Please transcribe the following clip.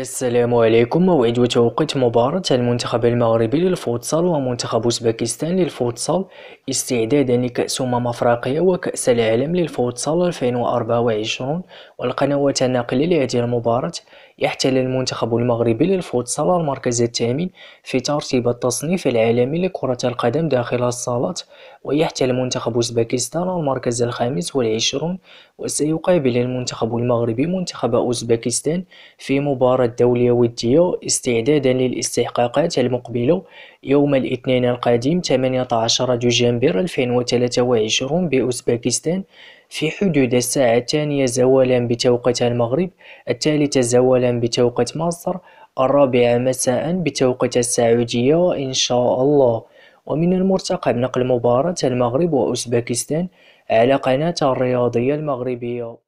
السلام عليكم موعد وتوقيت مباراة المنتخب المغربي للفوتسال ومنتخب أوزبكستان للفوتسال استعدادا لكأس أمم أفريقيا وكأس العالم للفوتسال 2024 والقنوات الناقلة لهذه المباراة يحتل المنتخب المغربي للفوتسال المركز الثامن في ترتيب التصنيف العالمي لكرة القدم داخل الصالات ويحتل منتخب أوزبكستان المركز الخامس والعشرون وسيقابل المنتخب المغربي منتخب أوزبكستان في مباراة دولية ودية استعدادا للاستحقاقات المقبلة يوم الاثنين القادم 18 ديسمبر 2023 بأوزبكستان في حدود الساعة الثانية زوالا بتوقيت المغرب، الثالثة زوالا بتوقيت مصر، الرابعة مساء بتوقيت السعودية إن شاء الله. ومن المرتقب نقل مباراة المغرب وأوزبكستان على قناة الرياضية المغربية